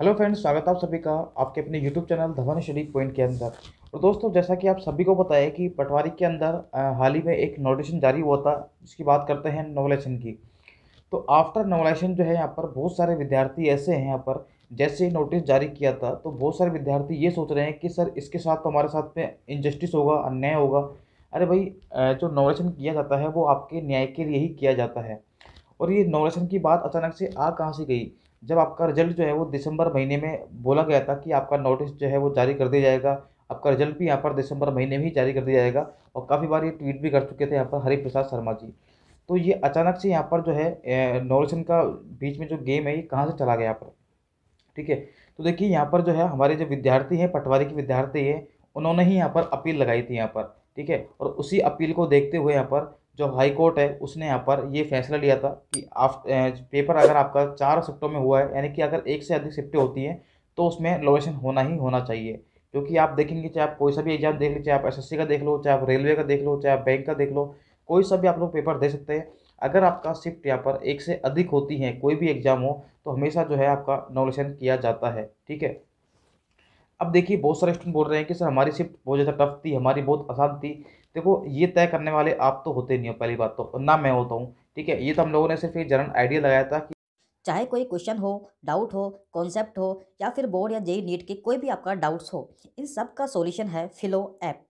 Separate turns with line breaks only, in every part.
hello friends स्वागत आप सभी का आपके अपने YouTube channel Dhawan Sharif point के अंदर और दोस्तों जैसा कि आप सभी को पता है कि पटवारी के अंदर हाल ही में एक नोटिशन जारी हुआ था जिसकी बात करते हैं नोवलेशन की तो आफ्टर नोवलेशन जो है यहाँ पर बहुत सारे विद्यार्थी ऐसे हैं यहाँ पर जैसे नोटिस जारी किया था तो बहुत सारे विद्यार्थी ये सोच रहे हैं कि सर इसके साथ तो हमारे साथ में इनजस्टिस होगा अन्याय होगा अरे भाई जो नोवलेशन किया जाता है वो आपके न्याय के लिए ही किया जाता है और ये नोवलेशन की बात अचानक से आ कहाँ से गई जब आपका रिजल्ट जो है वो दिसंबर महीने में बोला गया था कि आपका नोटिस जो है वो जारी कर दिया जाएगा आपका रिजल्ट भी यहाँ पर दिसंबर महीने में ही जारी कर दिया जाएगा और काफ़ी बार ये ट्वीट भी कर चुके थे यहाँ पर हरि प्रसाद शर्मा जी तो ये अचानक से यहाँ पर जो है नॉलेसन का बीच में जो गेम है ये कहाँ से चला गया यहाँ पर ठीक है तो देखिए यहाँ पर जो है हमारे जो विद्यार्थी हैं पटवारी के विद्यार्थी हैं उन्होंने ही यहाँ पर अपील लगाई थी यहाँ पर ठीक है और उसी अपील को देखते हुए यहाँ पर जो हाई कोर्ट है उसने यहाँ पर ये फैसला लिया था कि आप पेपर अगर आपका चार शिफ्टों में हुआ है यानी कि अगर एक से अधिक शिफ्टें होती हैं तो उसमें लोवेशन होना ही होना चाहिए क्योंकि आप देखेंगे चाहे आप कोई सा भी एग्जाम देख लीजिए चाहे आप एसएससी का देख लो चाहे आप रेलवे का देख लो चाहे आप बैंक का देख लो कोई सा भी आप लोग पेपर दे सकते हैं अगर आपका शिफ्ट यहाँ पर एक से अधिक होती है कोई भी एग्जाम हो तो हमेशा जो है आपका नॉलेशन किया जाता है ठीक है अब देखिए बहुत सारे स्टूडेंट बोल रहे हैं कि सर हमारी शिफ्ट बहुत ज़्यादा टफ थी हमारी बहुत आसान थी देखो ये तय करने वाले आप तो होते नहीं हो पहली बात तो ना मैं होता हूँ ठीक है ये तो हम लोगों ने सिर्फ एक जनरल आइडिया लगाया था कि
चाहे कोई क्वेश्चन हो डाउट हो कॉन्सेप्ट हो या फिर बोर्ड या JEE NEET e e e के कोई भी आपका डाउट्स हो इन सब का सोल्यूशन है Filo app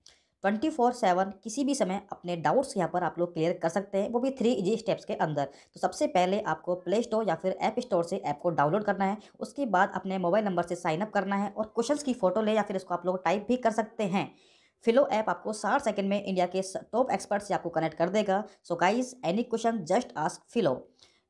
twenty four seven किसी भी समय अपने डाउट्स यहाँ पर आप लोग क्लियर कर सकते हैं वो भी थ्री इजी स्टेप्स के अंदर तो सबसे पहले आपको प्ले स्टोर या फिर ऐप स्टोर से ऐप को डाउनलोड करना है उसके बाद अपने मोबाइल नंबर से साइनअप करना है और क्वेश्चन की फोटो ले या फिर इसको आप लोग टाइप भी कर सकते हैं फिलो ऐप आपको साठ सेकेंड में इंडिया के टॉप एक्सपर्ट से आपको कनेक्ट कर देगा so guys any question just ask Filo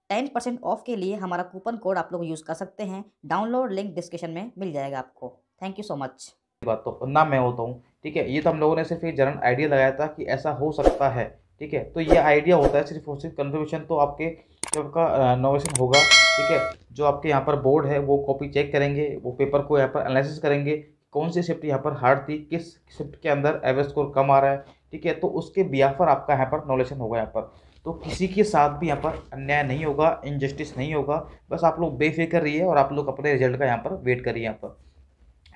ten percent off के लिए हमारा कूपन कोड आप लोग यूज़ कर सकते हैं डाउनलोड लिंक डिस्क्रिप्शन में मिल जाएगा आपको थैंक यू सो मच
बात तो ना मैं होता हूँ ठीक है ये तो हम लोगों ने सिर्फ एक जनरल आइडिया लगाया था कि ऐसा हो सकता है ठीक है तो ये आइडिया होता है सिर्फ और सिर्फ कन्फर्मेशन तो आपके जब आपका नोवेशन होगा ठीक है जो आपके यहाँ पर बोर्ड है वो कॉपी चेक करेंगे वो पेपर को यहाँ पर एनालिसिस करेंगे कौन सी शिफ्ट यहाँ पर हार्ड थी किस शिफ्ट के अंदर एवरेज स्कोर कम आ रहा है ठीक है तो उसके बिहाफर आपका यहाँ पर नॉलेशन होगा यहाँ पर तो किसी के साथ भी यहाँ पर अन्याय नहीं होगा इनजस्टिस नहीं होगा बस आप लोग बेफिक्र रहिए और आप लोग अपने रिजल्ट का यहाँ पर वेट करिए यहाँ पर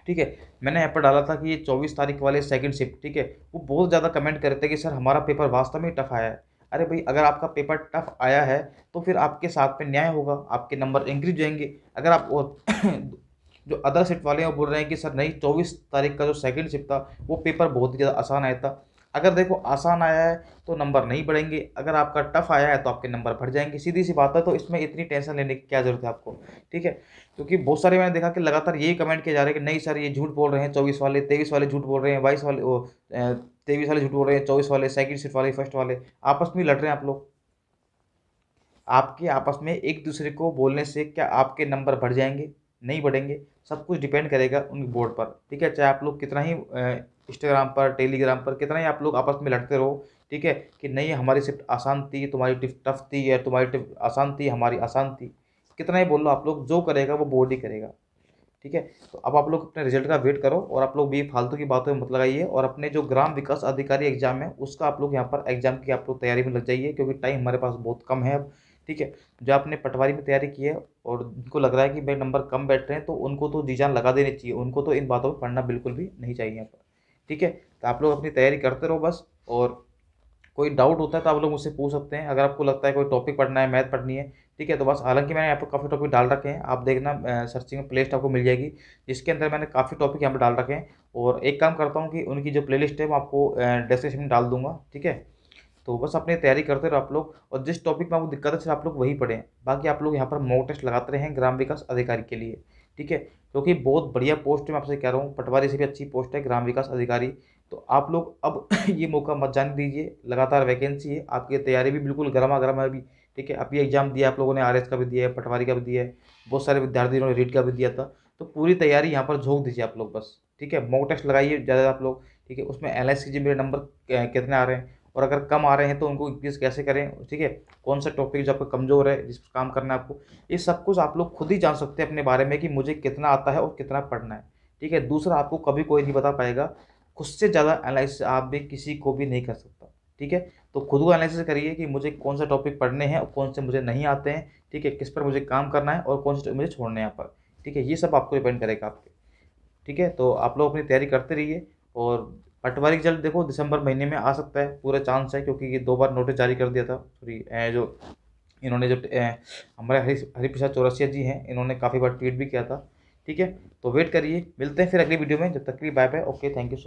ठीक है मैंने यहाँ पर डाला था कि ये चौबीस तारीख वाले सेकंड शिफ्ट ठीक है वो बहुत ज़्यादा कमेंट करते थे कि सर हमारा पेपर वास्तव में टफ आया है अरे भाई अगर आपका पेपर टफ आया है तो फिर आपके साथ में न्याय होगा आपके नंबर इंक्रीज जाएंगे अगर आप जो अदर शिफ्ट वाले हैं वो बोल रहे हैं कि सर नहीं चौबीस तारीख का जो सेकेंड शिफ्ट था वो पेपर बहुत ही ज़्यादा आसान आया था अगर देखो आसान आया है तो नंबर नहीं बढ़ेंगे अगर आपका टफ आया है तो आपके नंबर बढ़ जाएंगे सीधी सी बात है तो इसमें इतनी टेंशन लेने की क्या ज़रूरत है आपको ठीक है क्योंकि बहुत सारे मैंने देखा कि लगातार यही कमेंट किए जा रहे हैं कि नहीं सर ये झूठ बोल रहे हैं चौबीस वाले तेईस वाले झूठ बोल रहे हैं बाईस वाले तेईस वाले झूठ बोल रहे हैं चौबीस वाले सेकेंड सीट वाले फर्स्ट वाले आपस में लड़ रहे हैं आप लोग आपके आपस में एक दूसरे को बोलने से क्या आपके नंबर बढ़ जाएंगे नहीं बढ़ेंगे सब कुछ डिपेंड करेगा उन बोर्ड पर ठीक है चाहे आप लोग कितना ही इंस्टाग्राम पर टेलीग्राम पर कितना ही आप लोग आपस में लड़ते रहो ठीक है कि नहीं हमारी शिफ्ट आसान थी तुम्हारी टिफ्ट टफ थी या तुम्हारी टिफ्ट आसान थी हमारी आसान थी कितना ही बोल लो आप लोग जो करेगा वो बोर्ड ही करेगा ठीक है तो अब आप लोग अपने रिजल्ट का वेट करो और आप लोग भी फालतू की बातों में मत लगाइए और अपने जो ग्राम विकास अधिकारी एग्जाम है उसका आप लोग यहाँ पर एग्जाम की आप लोग तैयारी में लग जाइए क्योंकि टाइम हमारे पास बहुत कम है अब ठीक है जो आपने पटवारी में तैयारी की है और उनको लग रहा है कि भाई नंबर कम बैठ रहे हैं तो उनको तो जी जान लगा देनी चाहिए उनको तो इन बातों पर पढ़ना बिल्कुल भी नहीं चाहिए यहाँ पर ठीक है तो आप लोग अपनी तैयारी करते रहो बस और कोई डाउट होता है तो आप लोग मुझसे पूछ सकते हैं अगर आपको लगता है कोई टॉपिक पढ़ना है मैथ पढ़नी है ठीक है तो बस हालांकि मैंने यहाँ पर काफ़ी टॉपिक डाल रखे हैं आप देखना सर्चिंग में प्लेलिस्ट आपको मिल जाएगी जिसके अंदर मैंने काफ़ी टॉपिक यहाँ पर डाल रखे हैं और एक काम करता हूँ कि उनकी जो लिस्ट है वो आपको डिस्क्रिप्शन में डाल दूंगा ठीक है तो बस अपनी तैयारी करते रहो आप लोग और जिस टॉपिक में आपको दिक्कत है आप लोग वही पढ़ें बाकी आप लोग यहाँ पर मॉक टेस्ट लगाते रहें ग्राम विकास अधिकारी के लिए ठीक है क्योंकि बहुत बढ़िया पोस्ट मैं आपसे कह रहा हूँ पटवारी से भी अच्छी पोस्ट है ग्राम विकास अधिकारी तो आप लोग अब ये मौका मत जान दीजिए लगातार वैकेंसी है आपकी तैयारी भी बिल्कुल गर्मा गर्म है अभी ठीक है अभी एग्जाम दिया आप लोगों ने आर का भी दिया है पटवारी का भी दिया है बहुत सारे विद्यार्थियों ने रीट का भी दिया था तो पूरी तैयारी यहाँ पर झोंक दीजिए आप लोग बस ठीक है मॉक टेस्ट लगाइए ज़्यादा आप लोग ठीक है उसमें एल आई सी जी मेरे नंबर कितने आ रहे हैं और अगर कम आ रहे हैं तो उनको इंक्रीज़ कैसे करें ठीक है कौन सा टॉपिक जो आपका कमज़ोर है जिस पर काम करना है आपको ये सब कुछ आप लोग खुद ही जान सकते हैं अपने बारे में कि मुझे कितना आता है और कितना पढ़ना है ठीक है दूसरा आपको कभी कोई नहीं बता पाएगा खुद से ज़्यादा एनालिसिस आप भी किसी को भी नहीं कर सकता ठीक है तो खुद को एनालिसिस करिए कि मुझे कौन सा टॉपिक पढ़ने हैं और कौन से मुझे नहीं आते हैं ठीक है किस पर मुझे काम करना है और कौन से मुझे छोड़ने यहाँ पर ठीक है ये सब आपको डिपेंड करेगा आपके ठीक है तो आप लोग अपनी तैयारी करते रहिए और पटवारी रिजल्ट देखो दिसंबर महीने में आ सकता है पूरा चांस है क्योंकि ये दो बार नोटिस जारी कर दिया था सॉरी जो इन्होंने जो हमारे हरी हरिप्रसाद चौरसिया जी हैं इन्होंने काफ़ी बार ट्वीट भी किया था ठीक है तो वेट करिए मिलते हैं फिर अगली वीडियो में जब तक के लिए bye bye okay thank you so